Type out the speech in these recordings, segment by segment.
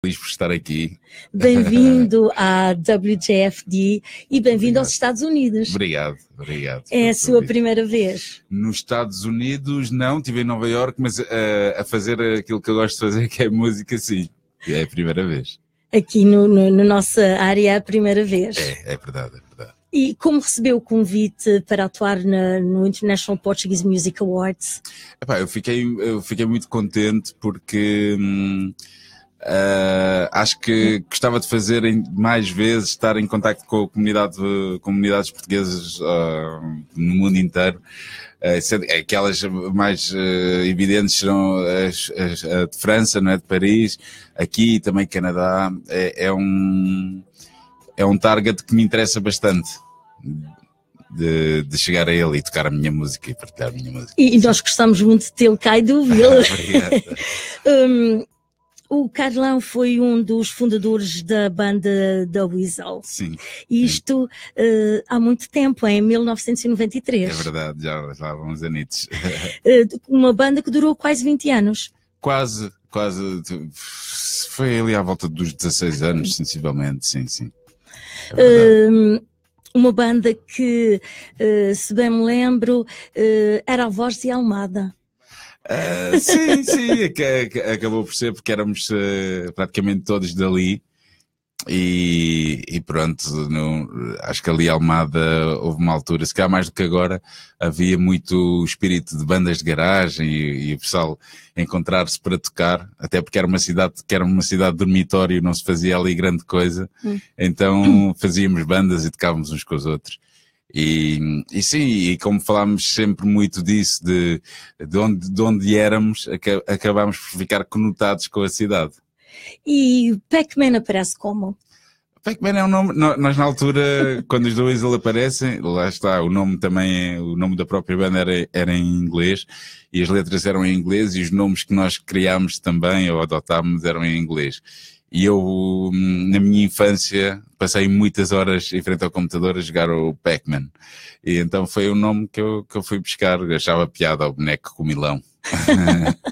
feliz por estar aqui. Bem-vindo à WJFD e bem-vindo aos Estados Unidos. Obrigado, obrigado. É a sua primeira vez? Nos Estados Unidos, não, estive em Nova York, mas uh, a fazer aquilo que eu gosto de fazer, que é música, sim. É a primeira vez. Aqui no, no, no nossa área é a primeira vez. É, é verdade, é verdade. E como recebeu o convite para atuar na, no International Portuguese Music Awards? Epá, eu, fiquei, eu fiquei muito contente porque. Hum, Uh, acho que gostava de fazer mais vezes, estar em contato com a comunidade, comunidades portuguesas uh, no mundo inteiro. Uh, aquelas mais evidentes serão as, as, a de França, não é? de Paris, aqui e também Canadá. É, é, um, é um target que me interessa bastante. De, de, chegar a ele e tocar a minha música e partilhar a minha música. E, nós gostamos muito de tê-lo cá e de ouvi-lo. O Carlão foi um dos fundadores da banda da Weasel. Sim. Isto uh, há muito tempo, em 1993. É verdade, já, já há uns anitos. uh, uma banda que durou quase 20 anos. Quase, quase. Foi ali à volta dos 16 anos, sensivelmente, sim, sim. É uh, uma banda que, se bem me lembro, era a voz de Almada. Ah, sim, sim, é é acabou por ser porque éramos uh, praticamente todos dali. E, e pronto, no, acho que ali a Almada houve uma altura, se calhar mais do que agora, havia muito espírito de bandas de garagem e, e o pessoal encontrar-se para tocar, até porque era uma cidade que era uma cidade de dormitório, não se fazia ali grande coisa, hum. então fazíamos bandas e tocávamos uns com os outros. E, e sim, e como falámos sempre muito disso, de, de, onde, de onde éramos, acabámos por ficar conotados com a cidade. E Pac-Man aparece como? Pac-Man é um nome. Nós, na altura, quando os dois ele aparecem, lá está, o nome também, o nome da própria banda era, era em inglês e as letras eram em inglês e os nomes que nós criámos também ou adotámos eram em inglês. E eu, hum, na minha infância, passei muitas horas em frente ao computador a jogar o Pac-Man. E então foi o nome que eu, que eu fui buscar. Eu achava piada ao boneco com milão.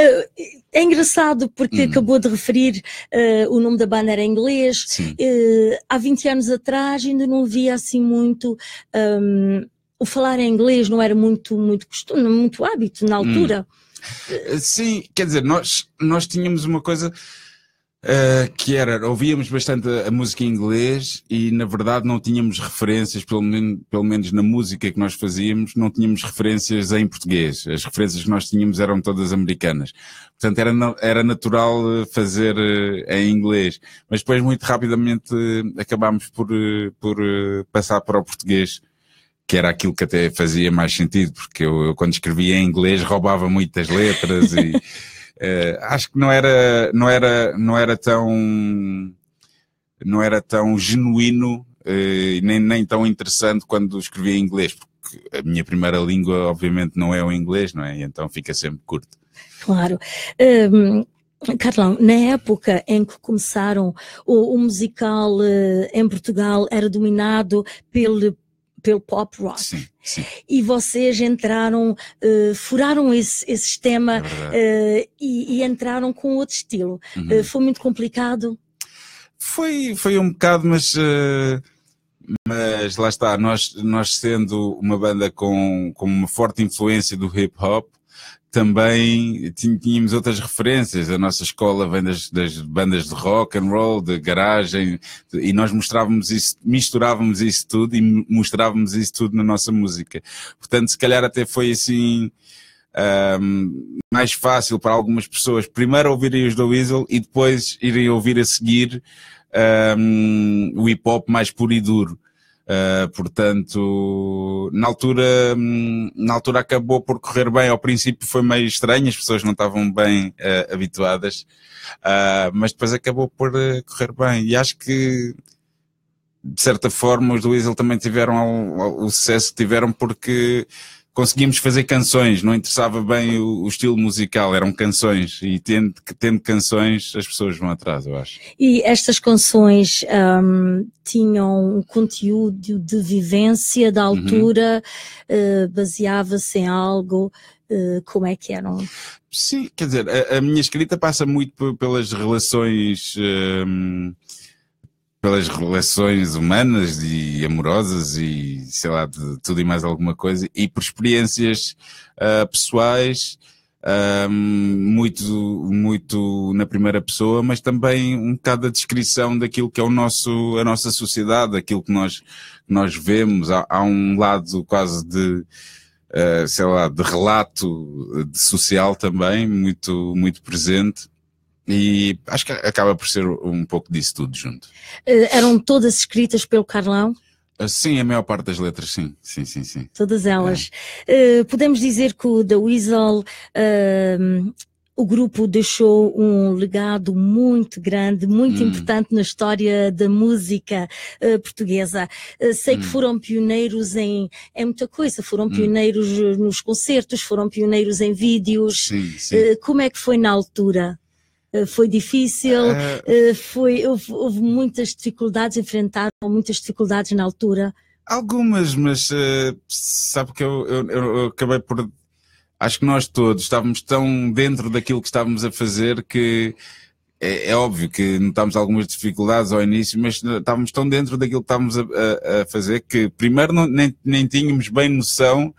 Eh, é engraçado porque hum. acabou de referir uh, o nome da banda era inglês. Uh, há 20 anos atrás ainda não via assim muito. Um, o falar em inglês não era muito, muito costume, muito hábito na hum. altura. Hum. Sim, quer dizer, nós, nós tínhamos uma coisa Uh, que era, ouvíamos bastante a, música em inglês e na verdade não tínhamos referências, pelo, men pelo menos na música que nós fazíamos, não tínhamos referências em português. As referências que nós tínhamos eram todas americanas. Portanto, era, era natural eh, fazer uh, em inglês. Mas depois muito rapidamente uh, acabámos por, por passar para o português que era aquilo que até fazia mais sentido, porque eu, eu quando escrevia em inglês roubava muitas letras e Uh, acho que não era, não era, não era tão, não era tão genuíno uh, nem, nem tão interessante quando escrevia em inglês, porque a minha primeira língua, obviamente, não é o inglês, não é? E então fica sempre curto. Claro. Um... Ehm, Carlão, na época em que começaram o, o musical uh, em Portugal era dominado pelo pelo pop rock. Sim, sim. E vocês entraram, uh, furaram esse, esse sistema é uh, e, e, entraram com outro estilo. Uhum. Uh, foi muito complicado? Foi, foi um bocado, mas, mas lá está, nós, nós sendo uma banda com, com uma forte influência do hip hop, também tínhamos outras referências. A nossa escola vem das, das, bandas de rock and roll, de garagem, e nós mostrávamos isso, misturávamos isso tudo e mostrávamos isso tudo na nossa música. Portanto, se calhar até foi assim. Um, mais fácil para algumas pessoas primeiro ouvirem os do Weasel e depois irem ouvir a seguir um, o hip hop mais puro e duro. Uh, portanto, na altura, hum, na altura acabou por correr bem. Ao princípio foi meio estranho, as pessoas não estavam bem uh, habituadas, uh, mas depois acabou por eh, correr bem. E acho que, de certa forma, os do Weasel também tiveram o, o sucesso que tiveram porque conseguimos fazer canções, não interessava bem o, o estilo musical, eram canções e tendo, tendo canções as pessoas vão atrás, eu acho. E estas canções um, tinham um conteúdo de vivência da uhum. altura, uhum. uh, baseava-se em algo eh, como é que eram? Sim, quer dizer, a, a minha escrita passa muito pelas relações. Hum, pelas relações humanas e amorosas e sei lá, de tudo e mais alguma coisa, e por experiências uh, pessoais, um, ah, muito, muito na primeira pessoa, mas também um bocado a descrição daquilo que é o nosso, a nossa sociedade, aquilo que nós, nós vemos. Há, há um lado quase de, uh, sei lá, de relato de social também, muito, muito presente. E acho que acaba por ser um pouco disso tudo junto. Eh, eram todas escritas pelo Carlão? Eh, sim, a maior parte das letras, sim, sim, sim, sim. Todas é. elas. É. Uh, podemos dizer que o The Weasel, uh, o grupo deixou um legado muito grande, muito hum. importante na história da música uh, portuguesa. sei hum. que foram pioneiros em, em é muita coisa, foram hum. pioneiros nos concertos, foram pioneiros em vídeos. Sim, sim. como é que foi na altura? Eh, foi difícil, ah. eh, foi, houve, houve, muitas dificuldades, enfrentaram muitas dificuldades na altura. Algumas, mas eh, sabe que eu, eu, eu acabei por. Acho que nós todos estávamos tão dentro daquilo que estávamos a fazer que é, é, óbvio que notámos algumas dificuldades ao início, mas estávamos tão dentro daquilo que estávamos a, a, a fazer que primeiro não, nem, nem tínhamos bem noção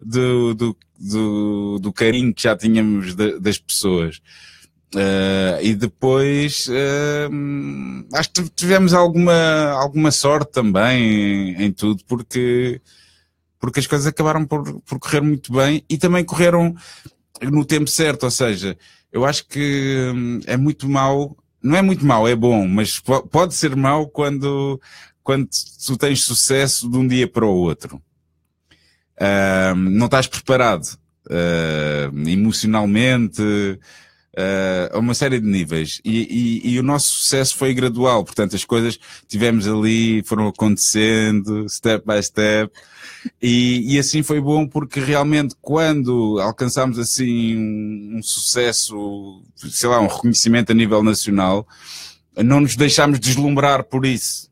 do, do, do, do carinho que já tínhamos de, das pessoas. Uh, e depois uh, acho que tivemos alguma, alguma sorte também em, em, tudo, porque, porque as coisas acabaram por, por correr muito bem e também correram no tempo certo, ou seja, eu acho que eh, é muito mau, não é muito mau, é bom, mas pode ser mau quando, quando tu tens sucesso de um dia para o outro. Uh, não estás preparado emocionalmente uh, a uma série de níveis. E, e, e, o nosso sucesso foi gradual, portanto, as coisas tivemos ali, foram acontecendo, step by step, e, e assim foi bom porque realmente quando alcançámos assim um, um sucesso, sei lá, um reconhecimento a nível nacional, não nos deixámos deslumbrar por isso.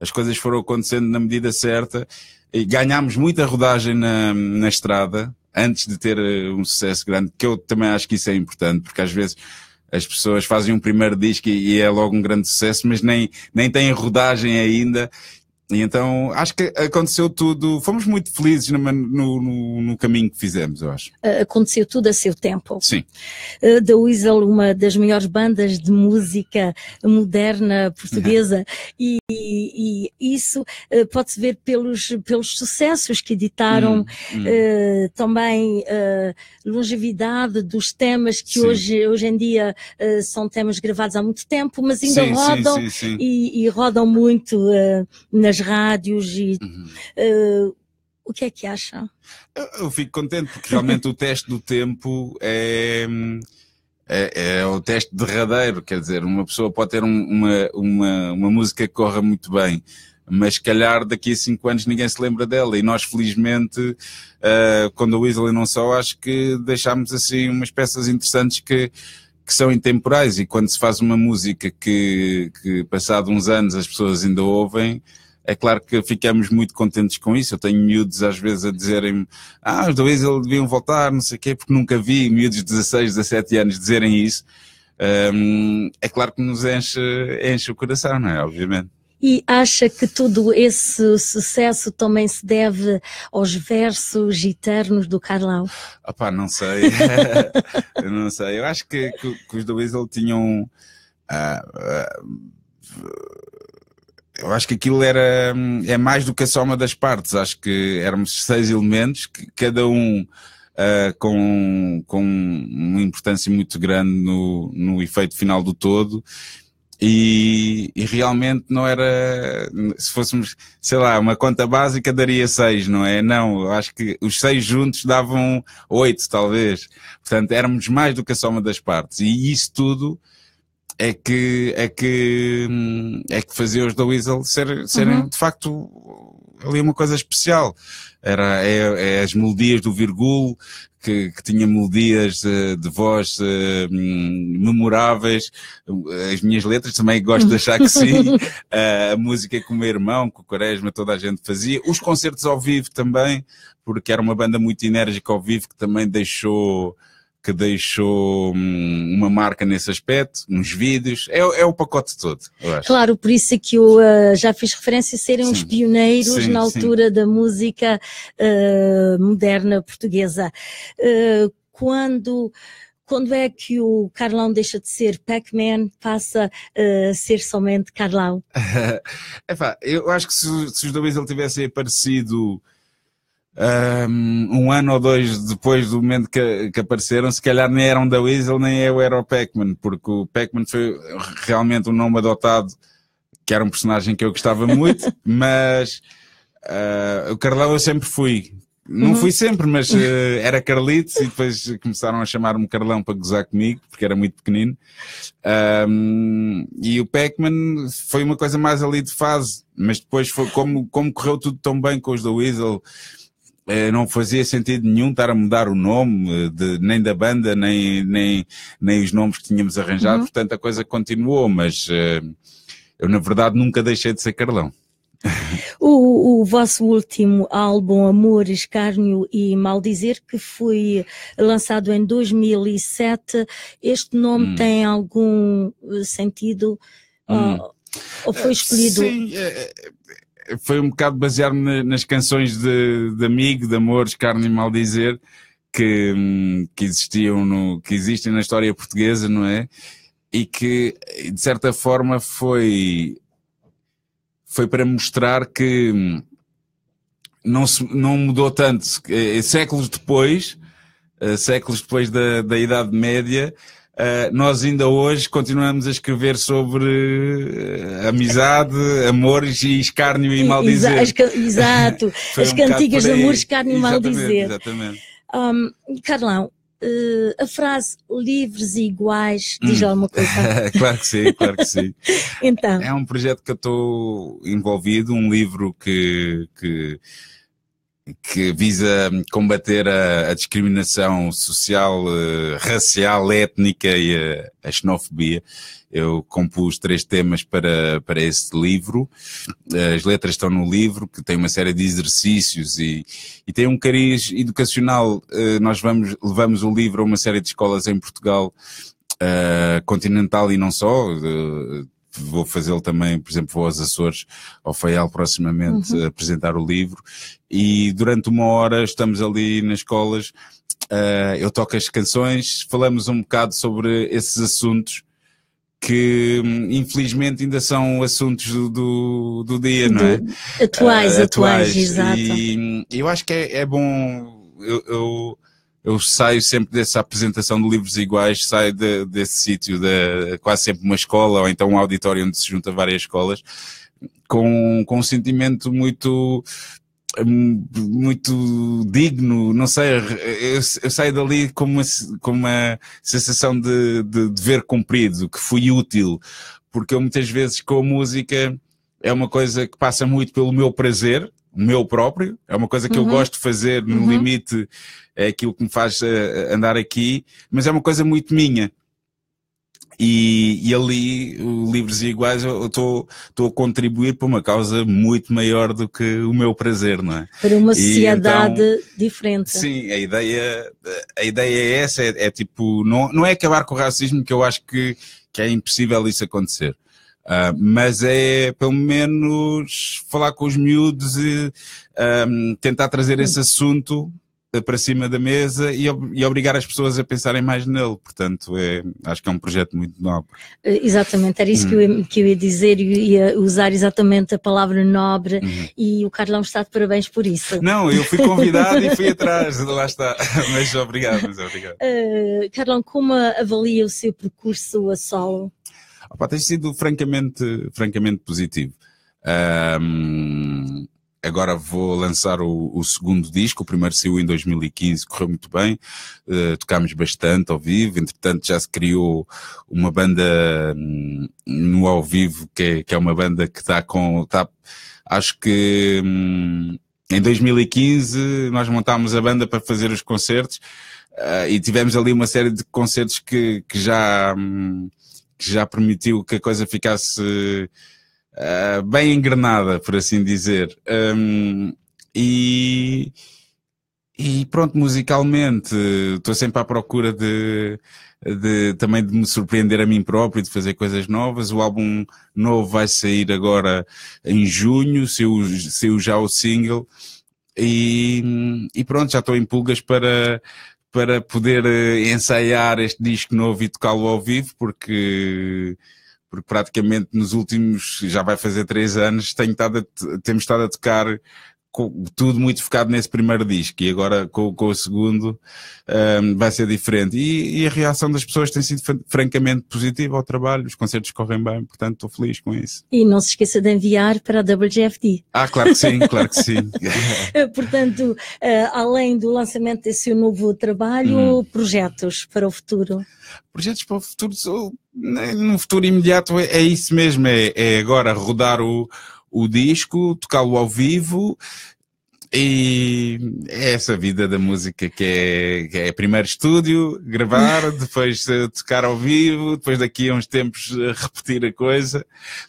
As coisas foram acontecendo na medida certa e ganhámos muita rodagem na, na estrada antes de ter eh, um sucesso grande, que eu também acho que isso é importante, porque às vezes as pessoas fazem um primeiro disco e, é logo um grande sucesso, mas nem, nem têm rodagem ainda e então acho que aconteceu tudo, fomos muito felizes no, no, no, caminho que fizemos, eu acho. Ah, aconteceu tudo a seu tempo. Sim. Uh, Weasel, uma das maiores bandas de música moderna portuguesa, uhum. e, e, isso uh, pode-se ver pelos, pelos sucessos que editaram, hum, hum. Uh, também longevidade dos temas que hoje, hoje em dia são temas gravados há muito tempo, mas ainda sim, rodam sim, e, e, rodam muito nas nas rádios e uhum. uh, o que é que acham? Eu, fico contente porque realmente o teste do tempo é, é, é, o teste derradeiro, quer dizer, uma pessoa pode ter um, uma, uma, uma música que corra muito bem, mas calhar daqui a cinco anos ninguém se lembra dela. E nós, felizmente, uh, quando o Weasley não só, acho que deixámos assim umas peças interessantes que, que são intemporais. E quando se faz uma música que, que passado uns anos as pessoas ainda ouvem, é claro que ficamos muito contentes com isso. Eu tenho miúdos às vezes a dizerem-me, ah, talvez eles deviam voltar, não sei o quê, porque nunca vi miúdos de 16, 17 anos dizerem isso. Um, é claro que nos enche, enche o coração, não é? Obviamente. E acha que todo esse sucesso também se deve aos versos eternos do Carlão? Ah não sei. eu não sei. Eu acho que, que, que os do tinham. Uh, uh, eu acho que aquilo era hum, é mais do que a soma das partes. Acho que éramos seis elementos, que cada um uh, com, com uma importância muito grande no, no efeito final do todo. E, e, realmente não era, se fôssemos, sei lá, uma conta básica daria seis, não é? Não, acho que os seis juntos davam oito, talvez. Portanto, éramos mais do que a soma das partes. E isso tudo é que, é que, hum, é que fazia os da Weasel serem, serem uhum. de facto ali uma coisa especial. Era, é, é as melodias do Virgulo, que, que tinha melodias de, eh, de voz uh, memoráveis, as minhas letras também gosto de achar que sim, uh, a música com o meu irmão, com o Quaresma, toda a gente fazia, os concertos ao vivo também, porque era uma banda muito enérgica ao vivo que também deixou que deixou hum, uma marca nesse aspecto, uns vídeos, é, é o pacote todo. Claro, por isso é que eu uh, já fiz referência a serem sim. os pioneiros sim, na altura sim. da música uh, moderna portuguesa. Uh, quando quando é que o Carlão deixa de ser Pac-Man, passa a ser somente Carlão? Epá, eu acho que se, se os dois ele tivessem aparecido um, ano ou dois depois do momento que, que, apareceram, se calhar nem eram da Weasel, nem eu era o Pac-Man, porque o Pac-Man foi realmente um nome adotado, que era um personagem que eu gostava muito, mas uh, o Carlão eu sempre fui. Não uhum. fui sempre, mas uh, era Carlitos e depois começaram a chamar-me Carlão para gozar comigo, porque era muito pequenino. Um, e o Pac-Man foi uma coisa mais ali de fase, mas depois foi como, como correu tudo tão bem com os da Weasel, eh, não fazia sentido nenhum estar a mudar o nome eh, de, nem da banda, nem, nem, nem os nomes que tínhamos arranjado, uhum. portanto a coisa continuou, mas eh, eu na verdade nunca deixei de ser Carlão. O, o, vosso último álbum, Amor, Escárnio e Maldizer, que foi lançado em 2007, este nome hum. tem algum sentido? Hum. Ou, ou foi escolhido? Sim, é, foi um bocado basear-me nas canções de, de amigo, de amores, carne e mal dizer, que, hum, que existiam no, que existem na história portuguesa, não é? E que, de certa forma, foi, foi para mostrar que hum, não, se, não mudou tanto. Eh, séculos depois, eh, séculos depois da, da Idade Média, Uh, nós ainda hoje continuamos a escrever sobre uh, amizade, amores e escárnio e, maldizer. Exa exato, as um cantigas de amor, escárnio e maldizer. Exatamente. Um, Carlão, uh, a frase livres e iguais diz hum. alguma coisa? claro que sim, claro que sim. então. É um projeto que eu estou envolvido, um livro que, que que visa combater a, a discriminação social, uh, racial, étnica e a, eh, a, xenofobia. Eu compus três temas para, para esse livro. Eh, as letras estão no livro, que tem uma série de exercícios e, e tem um cariz educacional. Uh, nós vamos, levamos o livro a uma série de escolas em Portugal uh, continental e não só, vou fazê-lo também, por exemplo, vou aos Açores, ao Faial, proximamente, uhum. apresentar o livro. E durante uma hora estamos ali nas escolas, uh, eh, eu toco as canções, falamos um bocado sobre esses assuntos que hum, infelizmente ainda são assuntos do, do, do dia, do, não é? Atuais, uh, atuais, atuais, exato. E hum, eu acho que é, é bom. Eu, eu, eu saio sempre dessa apresentação de livros iguais, saio de, desse sítio, de, quase sempre uma escola ou então um auditório onde se junta várias escolas, com, com um sentimento muito muito digno, não sei, eu, eu saio dali com uma, com uma sensação de, de dever cumprido, que fui útil, porque eu muitas vezes com a música é uma coisa que passa muito pelo meu prazer, meu próprio, é uma coisa que uhum. eu gosto de fazer no uhum. limite, é aquilo que me faz uh, andar aqui, mas é uma coisa muito minha. E, e ali, livres e iguais, eu estou a contribuir para uma causa muito maior do que o meu prazer, não é? Para uma sociedade então, diferente. Sim, a ideia, a ideia é essa, é, é, tipo, não, não é acabar com o racismo, que eu acho que, que é impossível isso acontecer Uh, mas é pelo menos falar com os miúdos e um, tentar trazer esse assunto eh, para cima da mesa e, e, obrigar as pessoas a pensarem mais nele. Portanto, é, acho que é um projeto muito nobre. Eh, exatamente, era isso hum. que, eu ia, que, eu, ia dizer e ia usar exatamente a palavra nobre hum. e o Carlão está de parabéns por isso. Não, eu fui convidado e fui atrás, lá está. Mas obrigado, mas obrigado. Uh, Carlão, como avalia o seu percurso a solo? Opa, tem sido francamente, francamente positivo. Um, agora vou lançar o, o, segundo disco, o primeiro saiu em 2015, correu muito bem, uh, tocámos bastante ao vivo, entretanto já se criou uma banda um, no ao vivo, que é, que é uma banda que está com, tá, acho que um, em 2015 nós montámos a banda para fazer os concertos uh, e tivemos ali uma série de concertos que, que já... Hum, que já permitiu que a coisa ficasse uh, bem engrenada, por assim dizer. Um, e, e, pronto, musicalmente, estou sempre à procura de, de, também de me surpreender a mim próprio, de fazer coisas novas. O álbum novo vai sair agora em junho, se eu já o single. E, e, pronto, já estou em pulgas para, para poder eh, ensaiar este disco novo e tocá-lo ao vivo, porque porque praticamente nos últimos, já vai fazer três anos, tenho estado a, temos estado a tocar com, tudo muito focado nesse primeiro disco e agora com, com o segundo um, vai ser diferente. E, e, a reação das pessoas tem sido francamente positiva ao trabalho, os concertos correm bem, portanto estou feliz com isso. E não se esqueça de enviar para a WGFD. Ah, claro que sim, claro que sim. portanto, ah, além do lançamento desse novo trabalho, hum. projetos para o futuro? Projetos para o futuro, no futuro imediato é, é isso mesmo, é, é agora rodar o o disco, tocá-lo ao vivo e é essa vida da música que é, que é primeiro estúdio, gravar, depois eh, tocar ao vivo, depois daqui a uns tempos eh, repetir a coisa,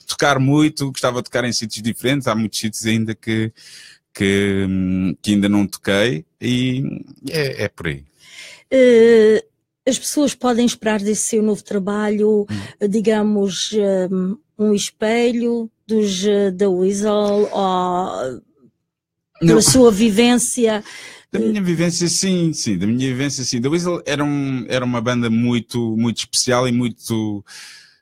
tocar muito, gostava de tocar em sítios diferentes, há muitos sítios ainda que, que, hum, que ainda não toquei e é, é por aí. Uh, as pessoas podem esperar desse seu novo trabalho, hum. digamos, um espelho, dos, da Weasel ou da sua vivência? Da minha vivência, sim, sim, da minha vivência, sim. The Weasel era, um, era uma banda muito, muito especial e muito.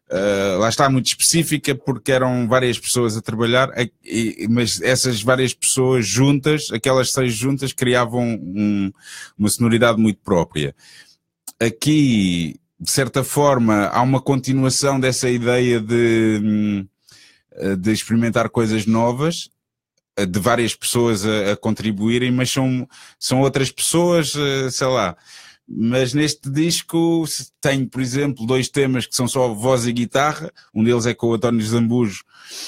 Uh, lá está, muito específica, porque eram várias pessoas a trabalhar, eh, e, mas essas várias pessoas juntas, aquelas seis juntas, criavam um, uma sonoridade muito própria. Aqui, de certa forma, há uma continuação dessa ideia de. Hum, eh, de experimentar coisas novas, eh, de várias pessoas a, a, contribuírem, mas são, são outras pessoas, eh, sei lá. Mas neste disco tenho, por exemplo, dois temas que são só voz e guitarra. Um deles é com o António Zambujo,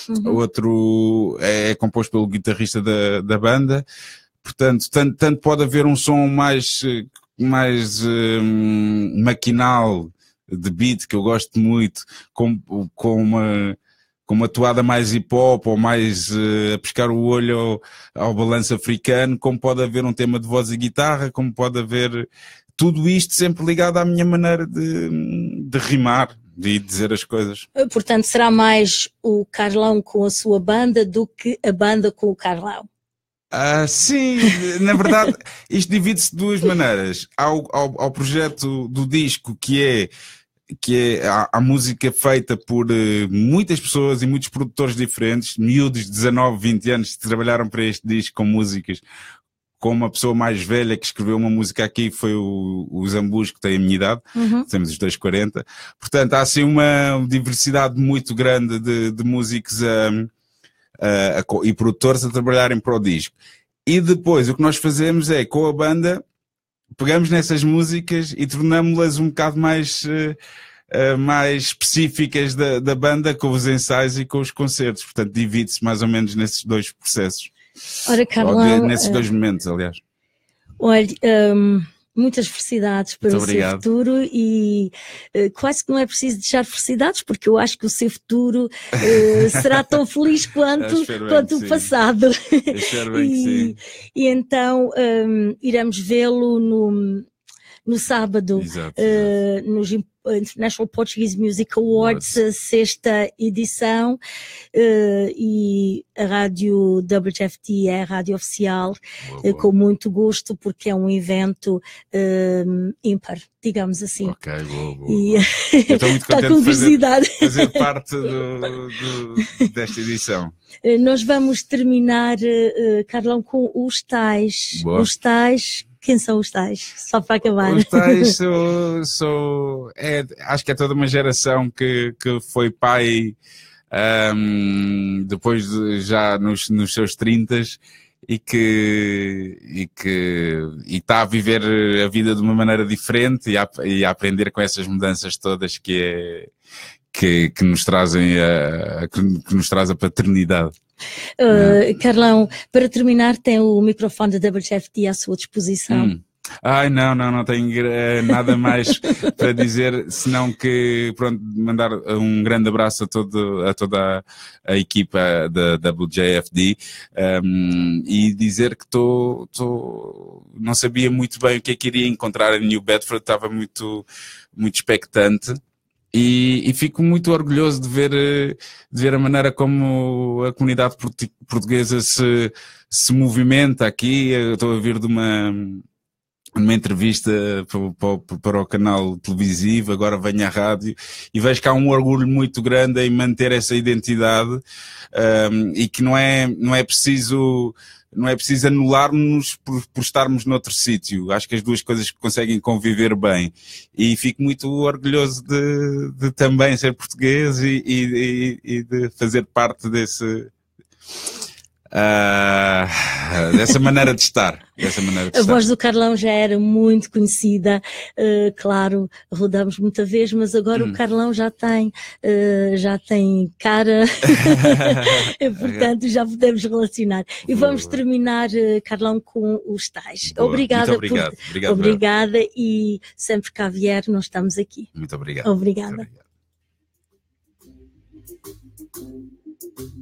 uhum. outro é, é, composto pelo guitarrista da, da banda. Portanto, tanto, tanto pode haver um som mais, mais um, maquinal de beat, que eu gosto muito, com com uma com uma toada mais hip hop ou mais uh, a pescar o olho ao, ao balanço africano, como pode haver um tema de voz e guitarra, como pode haver tudo isto sempre ligado à minha maneira de, de rimar, de dizer as coisas. Eh, portanto, será mais o Carlão com a sua banda do que a banda com o Carlão? Ah, sim, na verdade, isto divide-se de duas maneiras. Há o, ao, ao, projeto do disco que é que é a, a, música é feita por uh, muitas pessoas e muitos produtores diferentes, miúdos de 19, 20 anos, que trabalharam para este disco com músicas, com uma pessoa mais velha que escreveu uma música aqui, foi o, o Zambus, que tem a minha idade, uhum. temos os dois 40. Portanto, há assim uma diversidade muito grande de, de músicos um, a, e produtores a trabalharem para o disco. E depois, o que nós fazemos é, com a banda, pegamos nessas músicas e tornámos-las um bocado mais, uh, mais específicas da, da banda com os ensaios e com os concertos. Portanto, divide-se mais ou menos nesses dois processos. Ora, Carla, ou nesses eh, dois momentos, aliás. Olha, um, muitas felicidades para Muito o obrigado. seu futuro e uh, quase que não é preciso deixar felicidades, porque eu acho que o seu futuro uh, será tão feliz quanto, quanto o passado. e, e então um, iremos vê-lo no no sábado, exato, eh, exato. nos International Portuguese Music Awards, sexta edição, uh, e a rádio WFT é a rádio oficial, boa, eh, boa. com muito gosto, porque é um evento ímpar, digamos assim. Ok, boa, boa. E... Estou muito contente de fazer, fazer parte do, do, desta edição. nós vamos terminar, Carlão, com os tais, os tais quem são os tais? Só para acabar. Os tais sou, sou é, acho que é toda uma geração que, que foi pai um, depois de, já nos, nos seus 30 e que e que está a viver a vida de uma maneira diferente e a, e a aprender com essas mudanças todas que é que, que nos trazem a, que nos traz a paternidade. Uh, Carlão, para terminar, tem o microfone da WFT à sua disposição. Hum. Ai, não, não, não tenho uh, nada mais para dizer, senão que, pronto, mandar um grande abraço a, todo, a toda a, a equipa da, da WJFD um, e dizer que tô, tô, não sabia muito bem o que é que iria encontrar em New Bedford, estava muito, muito expectante. E, e, fico muito orgulhoso de ver, de ver a maneira como a comunidade portuguesa se, se movimenta aqui. Eu estou a vir de uma, uma entrevista para, o canal televisivo, agora venho à rádio, e vejo que há um orgulho muito grande em manter essa identidade um, e que não é, não é preciso não é preciso anularmos por, por, estarmos noutro sítio. Acho que as duas coisas conseguem conviver bem. E fico muito orgulhoso de, de também ser português e, e, e de fazer parte desse, Uh, dessa maneira de estar. Dessa maneira de a estar. voz do Carlão já era muito conhecida, uh, claro, rodamos muita vez, mas agora hum. o Carlão já tem, uh, já tem cara, portanto já podemos relacionar. E Boa. vamos terminar, Carlão, com os tais. Boa. Obrigada muito obrigado. por... Obrigado, obrigada e sempre que vier, nós estamos aqui. Muito obrigado. Obrigada. Muito obrigado.